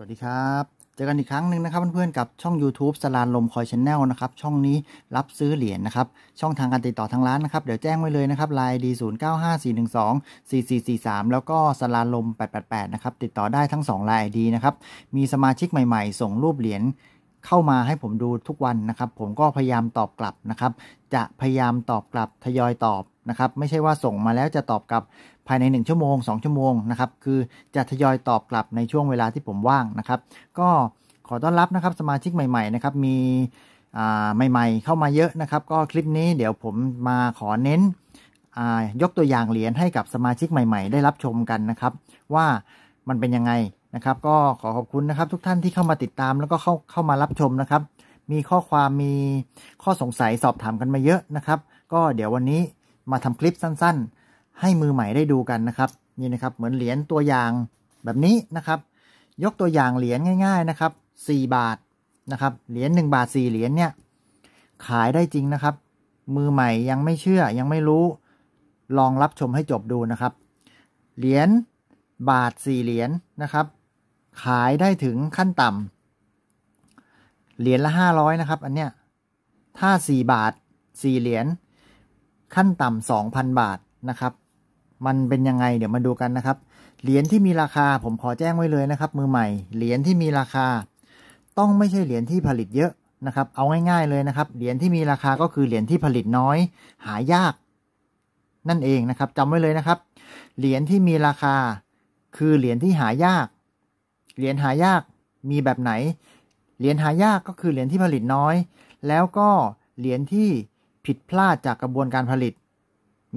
สวัสดีครับ เจอกันอีกครั้งหนึ่งนะครับ เพื่อนๆกับช่อง YouTube สลานลมคอยชแนลนะครับช่องนี้รับซื้อเหรียญนนะครับ ช่องทางการติดต่อทางร้านนะครับ เดี๋ยวแจ้งไว้เลยนะครับไลน์ดีศูนย์เก้าห้าสี่หนึ่งสองสี่สี่สี่สามแล้วก็สลานลมแปดแปดแปดนะครับติดต่อได้ทั้งสองไลน์ดีนะครับมีสมาชิกใหม่ๆ ส่งรูปเหรียญเข้ามาให้ผมดูทุกวันนะครับ ผมก็พยายามตอบกลับนะครับ จะพยายามตอบกลับทยอยตอบนะครับ ไม่ใช่ว่าส่งมาแล้วจะตอบกลับภายใน1ชั่วโมง2ชั่วโมงนะครับคือจะทยอยตอบกลับในช่วงเวลาที่ผมว่างนะครับ ก็ขอต้อนรับนะครับสมาชิกใหม่ๆนะครับมีใหม่ ๆ เข้ามาเยอะนะครับ ก็คลิปนี้เดี๋ยวผมมาขอเน้นยกตัวอย่างเหรียญให้กับสมาชิกใหม่ ๆ ได้รับชมกันนะครับ ว่ามันเป็นยังไงนะครับก็ขอขอบคุณนะครับ ทุกท่านที่เข้ามาติดตามแล้วก็เข้าเข้ามารับชมนะครับ มีข้อความมีข้อสงสัยสอบถามกันมาเยอะนะครับ ก็เดี๋ยววันนี้มาทำคลิปสั้น ๆ ให้มือใหม่ได้ดูกันนะครับนี่นะครับเหมือนเหรียญตัวอย่างแบบนี้นะครับ ยกตัวอย่างเหรียญง่าย ๆนะครับ 4 บาทนะครับเหรียญ1บาท 4 เหรียญเนี่ยขายได้จริงนะครับ มือใหม่ยังไม่เชื่อยังไม่รู้ ลองรับชมให้จบดูนะครับเหรียญบาท4เหรียญนะครับขายได้ถึงขั้นต่ำเหรียญละห้าร้อยนะครับ อันเนี้ยถ้าสี่บาทสี่เหรียญขั้นต่ำสองพันบาทนะครับ มันเป็นยังไง เดี๋ยวมาดูกันนะครับ เหรียญที่มีราคาผมขอแจ้งไว้เลยนะครับ มือใหม่ เหรียญที่มีราคา ต้องไม่ใช่เหรียญที่ผลิตเยอะนะครับ เอาง่ายๆเลยนะครับ เหรียญที่มีราคาก็คือเหรียญที่ผลิตน้อยหายาก นั่นเองนะครับ จำไว้เลยนะครับเหรียญที่มีราคา คือเหรียญที่หายากเหรียญหายากมีแบบไหน เหรียญหายากก็คือเหรียญที่ผลิตน้อย แล้วก็เหรียญที่ผิดพลาดจากกระบวนการผลิต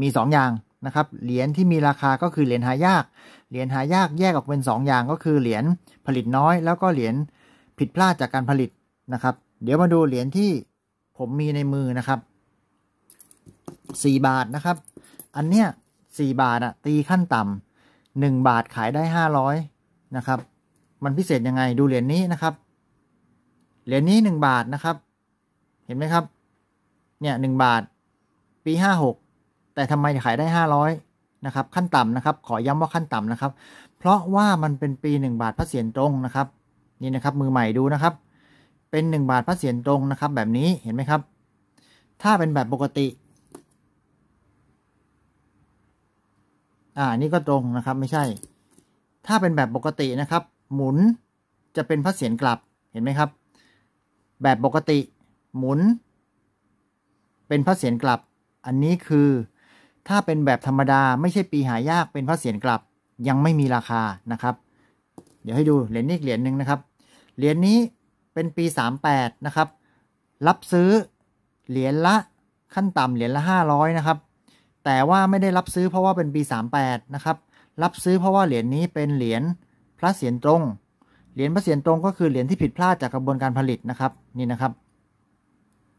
มี2ออย่างนะครับ เหรียญที่มีราคาก็คือเหรียญหายาก เหรียญหายากแยกออกเป็น2ออย่างก็คือเหรียญผลิตน้อยแล้วก็เหรียญผิดพลาดจากการผลิตนะครับ เดี๋ยวมาดูเหรียญที่ผมมีในมือนะครับ 4 บาทนะครับ อันเนี้ยสบาทอะตีขั้นต่ำ1บาทขายได้500นะครับมันพิเศษยังไง ดูเหรียญนี้นะครับเหรียญนนี้1บาทนะครับ เห็นไหมครับ เนี่ยหบาท ปี56แต่ทำไมขายได้500นะครับ ขั้นต่ำนะครับ ขอย้ำว่าขั้นต่ำนะครับ เพราะว่ามันเป็นปี1บาทพระเศียรตรงนะครับ นี่นะครับ มือใหม่ดูนะครับ เป็น 1 บาทพระเศียรตรงนะครับ แบบนี้เห็นไหมครับ ถ้าเป็นแบบปกติอ่านี่ก็ตรงนะครับ ไม่ใช่ ถ้าเป็นแบบปกตินะครับหมุนจะเป็นพระเศียรกลับ เห็นไหมครับ แบบปกติหมุน เป็นพระเศียรกลับ อันนี้คือถ้าเป็นแบบธรรมดาไม่ใช่ปีหายากเป็นพระเศียรกลับยังไม่มีราคานะครับ เดี๋ยวให้ดูเหรียญนี้เหรียญหนึ่งนะครับ เหรียญนี้เป็นปี 38 นะครับ รับซื้อ เหรียญละขั้นต่ำเหรียญละ 500 นะครับ แต่ว่าไม่ได้รับซื้อเพราะว่าเป็นปี38นะครับ รับซื้อเพราะว่าเหรียญนี้เป็นเหรียญพระเสียนตรงเหรียญพระเสียนตรงก็คือเหรียญที่ผิดพลาดจากกระบวนการผลิตนะครับ นี่นะครับ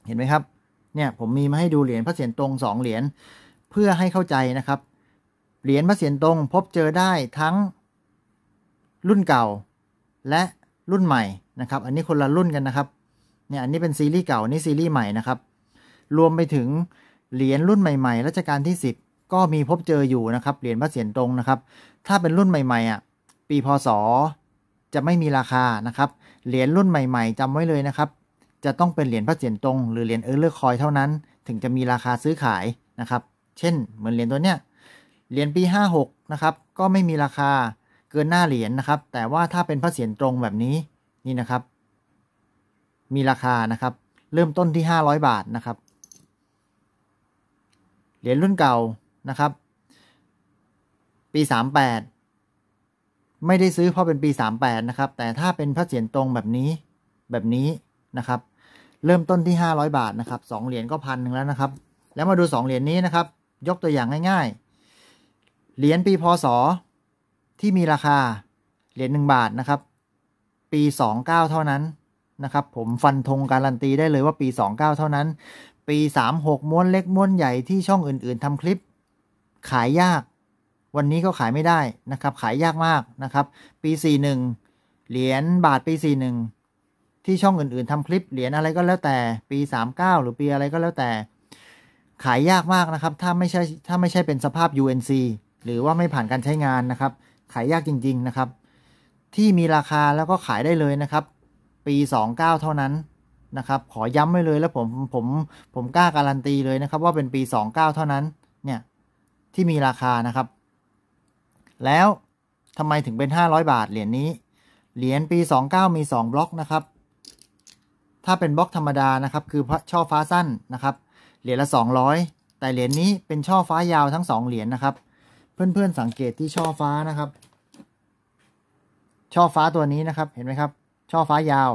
เห็นไหมครับเนี่ยผมมีมาให้ดูเหรียญพระเสียนตรง2เหรียญเพื่อให้เข้าใจนะครับเหรียญพระเสียนตรงพบเจอได้ทั้งรุ่นเก่าและรุ่นใหม่นะครับ อันนี้คนละรุ่นกันนะครับเนี่ยอันนี้เป็นซีรีส์เก่านี่ซีรีส์ใหม่นะครับ รวมไปถึงเหรียญรุ่นใหม่ๆรัชกาลที่10ก็มีพบเจออยู่นะครับเหรียญพระเศียรตรงนะครับ ถ้าเป็นรุ่นใหม่ๆอ่ะปีพศจะไม่มีราคานะครับ เหรียญรุ่นใหม่ๆ จำไว้เลยนะครับ จะต้องเป็นเหรียญพระเศียรตรงหรือเหรียญเออเลอร์คอยเท่านั้น ถึงจะมีราคาซื้อขายนะครับ เช่นเหมือน เหรียญตัวเนี้ย เหรียญปี56นะครับ ก็ไม่มีราคาเกินหน้าเหรียญนนะครับ แต่ว่าถ้าเป็นพระเศียรตรงแบบนี้นี่นะครับ มีราคานะครับ เริ่มต้นที่500บาทนะครับเหรียญรุ่นเก่านะครับ ปี38ไม่ได้ซื้อเพราะเป็นปี38นะครับ แต่ถ้าเป็น พระเศียรตรงแบบนี้แบบนี้นะครับ เริ่มต้นที่500บาทนะครับ2เหรียญก็พันหนึ่งแล้วนะครับ แล้วมาดู 2 เหรียญนี้นะครับ ยกตัวอย่างง่ายๆเหรียญปีพศที่มีราคาเหรียญ1บาทนะครับ ปี 29เท่านั้นนะครับ ผมฟันธงการันตีได้เลยว่าปี 29เท่านั้น ปี36ม้วนเล็กม้วนใหญ่ที่ช่องอื่น ๆทำคลิป ขายยากวันนี้เขาขายไม่ได้นะครับ ขายยากมากนะครับ ปี41เหรียญบาทปี41ที่ช่องอื่นๆทำคลิปเหรียญอะไรก็แล้วแต่ปี39หรือปีอะไรก็แล้วแต่ ขายยากมากนะครับถ้าไม่ใช่ถ้าไม่ใช่เป็นสภาพ UNC หรือว่าไม่ผ่านการใช้งานนะครับ ขายยากจริงๆนะครับ ที่มีราคาแล้วก็ขายได้เลยนะครับ ปี 29 เท่านั้นนะครับ ขอย้ำไว้เลยแล้วผมผมผมกล้าการันตีเลยนะครับว่าเป็นปี29 เท่านั้น เนี่ยที่มีราคานะครับแล้วทำไมถึงเป็น 500 บาทเหรียญนนี้ เหรียญปี 29 มี2บล็อกนะครับ ถ้าเป็นบล็อกธรรมดานะครับ คือช่อฟ้าสั้นนะครับ เหรียญละ200 แต่เหรียญนนี้เป็นช่อฟ้ายาวทั้ง 2 เหรียญนนะครับ เพื่อนๆสังเกตที่ช่อฟ้านะครับ ช่อฟ้าตัวนี้นะครับ เห็นไหมครับ ช่อฟ้ายาว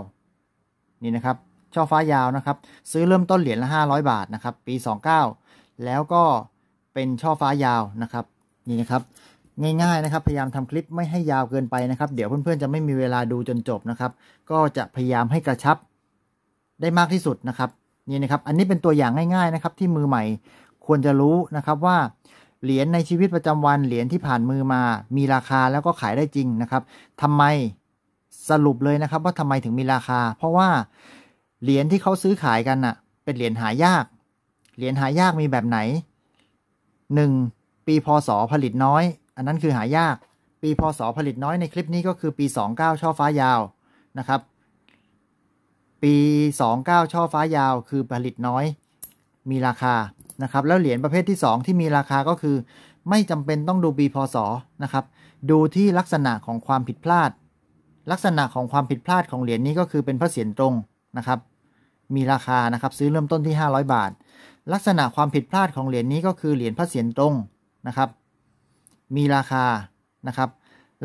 นี่นะครับ ช่อฟ้ายาวนะครับ ซื้อเริ่มต้นเหรียญละ500 บาทนะครับ ปี 29 แล้วก็เป็นช่อฟ้ายาวนะครับ นี่นะครับง่ายๆนะครับพยายามทำคลิปไม่ให้ยาวเกินไปนะครับ เดี๋ยวเพื่อนๆจะไม่มีเวลาดูจนจบนะครับ ก็จะพยายามให้กระชับได้มากที่สุดนะครับนี่นะครับ อันนี้เป็นตัวอย่างง่าย ๆนะครับ ที่มือใหม่ควรจะรู้นะครับ ว่าเหรียญในชีวิตประจำวัน เหรียญที่ผ่านมือมา มีราคาแล้วก็ขายได้จริงนะครับ ทำไมสรุปเลยนะครับ ว่าทำไมถึงมีราคา เพราะว่า เหรียญที่เขาซื้อขายกันน่ะ เป็นเหรียญหายากเหรียญหายากมีแบบไหน 1. ปีพศผลิตน้อยอันนั้นคือหายาก ปีพศผลิตน้อยในคลิปนี้ก็คือปี 29ช่อฟ้ายาวนะครับ ปี 29ช่อฟ้ายาวคือผลิตน้อย มีราคานะครับ แล้วเหรียญประเภทที่ 2 ที่มีราคาก็คือ ไม่จำเป็นต้องดูปีพศนะครับ ดูที่ลักษณะของความผิดพลาด ลักษณะของความผิดพลาดของเหรียญนี้ก็คือเป็นพระเศียรตรงนะครับ มีราคานะครับ ซื้อเริ่มต้นที่ 500 บาท ลักษณะความผิดพลาดของเหรียญนี้ก็คือเหรียญพระเศียรตรงนะครับมีราคา นะครับ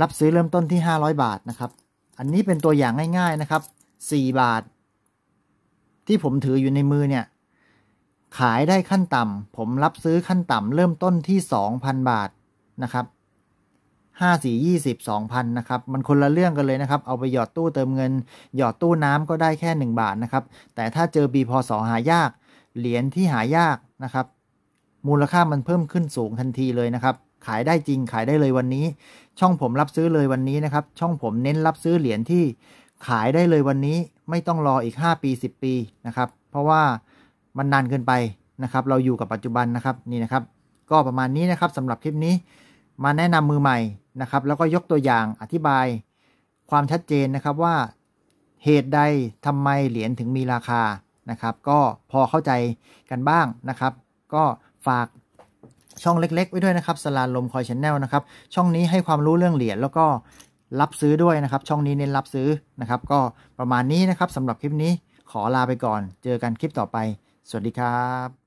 รับซื้อเริ่มต้นที่ 500 บาท นะครับ อันนี้เป็นตัวอย่างง่ายๆ นะครับ 4 บาท ที่ผมถืออยู่ในมือเนี่ย ขายได้ขั้นต่ำ ผมรับซื้อขั้นต่ำเริ่มต้นที่ 2,000 บาท นะครับ5 4 20 2,000นะครับ มันคนละเรื่องกันเลยนะครับ เอาไปหยอดตู้เติมเงิน หยอดตู้น้ำก็ได้แค่ 1 บาท นะครับ แต่ถ้าเจอ บีพอสอหายาก เหรียญที่หายาก นะครับ มูลค่ามันเพิ่มขึ้นสูงทันทีเลยนะครับขายได้จริงขายได้เลยวันนี้ ช่องผมรับซื้อเลยวันนี้นะครับ ช่องผมเน้นรับซื้อเหรียญที่ขายได้เลยวันนี้ไม่ต้องรออีก 5 ปี 10 ปีนะครับ เพราะว่ามันนานเกินไปนะครับ เราอยู่กับปัจจุบันนะครับนี่นะครับ ก็ประมาณนี้นะครับสำหรับคลิปนี้ มาแนะนำมือใหม่นะครับ แล้วก็ยกตัวอย่างอธิบายความชัดเจนนะครับว่าเหตุใดทำไมเหรียญถึงมีราคานะครับ ก็พอเข้าใจกันบ้างนะครับ ก็ฝากช่อง เล็กๆ ไว้ด้วยนะครับ สลาลมคอยชแนลนะครับ ช่องนี้ให้ความรู้เรื่องเหรียญแล้วก็รับซื้อด้วยนะครับ ช่องนี้เน้นรับซื้อนะครับ ก็ประมาณนี้นะครับสำหรับคลิปนี้ขอลาไปก่อน เจอกันคลิปต่อไป สวัสดีครับ